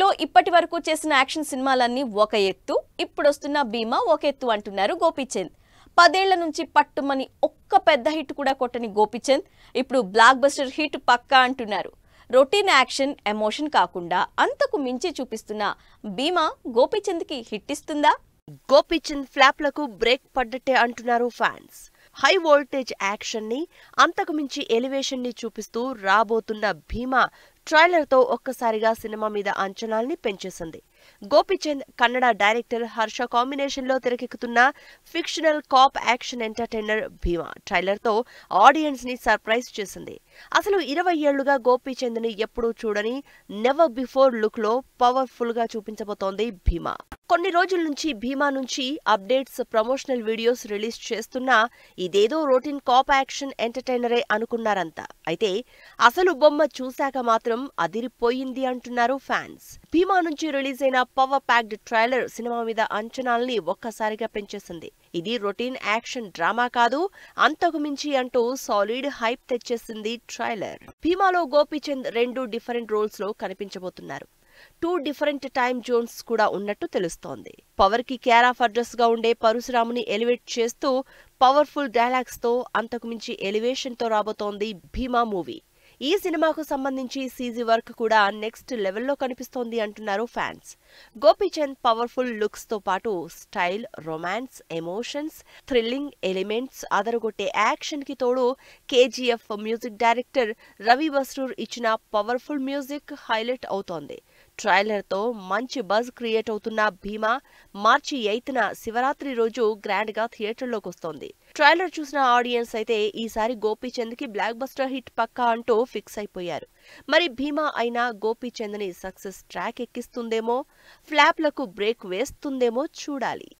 లో ఇప్పటి వరకు చేసిన యాక్షన్ సినిమాలన్నీ ఒక ఎత్తు ఇప్పుడు వస్తున్న భీమా ఒక ఎత్తు అంటున్నారు గోపీచంద్ పదేళ్ల నుంచి పట్టుమని ఒక్క పెద్ద హిట్ కూడా కొట్టని గోపీచంద్ ఇప్పుడు బ్లాక్ బస్టర్ హిట్ పక్కా అంటున్నారు రొటీన్ యాక్షన్ ఎమోషన్ కాకుండా అంతకు మించి చూపిస్తున్న భీమా గోపీచంద్ కి హిట్ ఇస్తుందా గోపీచంద్ ఫ్లాప్లకు బ్రేక్ పడ్డట్టే అంటున్నారు ఫ్యాన్స్ హై వోల్టేజ్ యాక్షన్ని అంతకుమించి ని చూపిస్తూ రాబోతున్న భీమా ట్రైలర్తో ఒక్కసారిగా సినిమా మీద అంచనాల్ని పెంచేసింది గోపిచంద్ కన్నడ డైరెక్టర్ హర్ష కాంబినేషన్ లో తెరకెక్కుతున్న fictional cop action entertainer Bhimaa audience ని సర్ప్రైజ్ చేసింది అసలు ఇరవై ఏళ్లుగా ని ఎప్పుడూ చూడని నెవర్ బిఫోర్ లుక్ లో పవర్ఫుల్ గా చూపించబోతోంది భీమా కొన్ని రోజుల నుంచి భీమా నుంచి అప్డేట్స్ ప్రమోషనల్ వీడియోస్ రిలీజ్ చేస్తున్నా ఇదేదో రొటీన్ కాప్ యాక్షన్ ఎంటర్టైనరే అనుకున్నారంతా అయితే అసలు బొమ్మ చూశాక మాత్రం అదిరిపోయింది అంటున్నారు ఫ్యాన్స్ భీమా నుంచి రిలీజ్ అద్భుతమైన పవర్ ప్యాక్డ్ ట్రైలర్ సినిమా మీద అంచనాల్ని ఒక్కసారిగా పెంచేసింది ఇది రొటీన్ యాక్షన్ డ్రామా కాదు అంతకుమించి అంటూ సాలిడ్ హైప్ తెచ్చేసింది ట్రైలర్ భీమాలో గోపీచంద్ రెండు డిఫరెంట్ రోల్స్ లో కనిపించబోతున్నారు టూ డిఫరెంట్ టైం జోన్స్ కూడా ఉన్నట్టు తెలుస్తోంది పవర్ కి కేర్ ఆఫ్ అడ్రస్ గా ఉండే పరశురాముని ఎలివేట్ చేస్తూ పవర్ఫుల్ డైలాగ్స్ తో అంతకుమించి ఎలివేషన్ తో రాబోతోంది భీమా మూవీ ఈ సినిమాకు సంబంధించి సీజీ వర్క్ కూడా నెక్స్ట్ లెవెల్లో కనిపిస్తోంది అంటున్నారు ఫ్యాన్స్ గోపీచంద్ పవర్ఫుల్ లుక్స్తో పాటు style romance emotions thrilling elements అదరగొట్టే యాక్షన్కి తోడు KGF music director Ravi Basrur ఇచ్చిన పవర్ఫుల్ మ్యూజిక్ హైలైట్ అవుతోంది ట్రైలర్తో మంచి బజ్ క్రియేట్ అవుతున్న భీమా మార్చి ఎయిత్న శివరాత్రి రోజు గ్రాండ్గా థియేటర్లోకి వస్తోంది ట్రైలర్ చూసిన ఆడియన్స్ అయితే ఈసారి కి బ్లాక్ బస్టర్ హిట్ పక్కా అంటూ ఫిక్స్ అయిపోయారు మరి భీమా అయినా ని సక్సెస్ ట్రాక్ ఎక్కిస్తుందేమో ఫ్లాప్లకు బ్రేక్ వేస్తుందేమో చూడాలి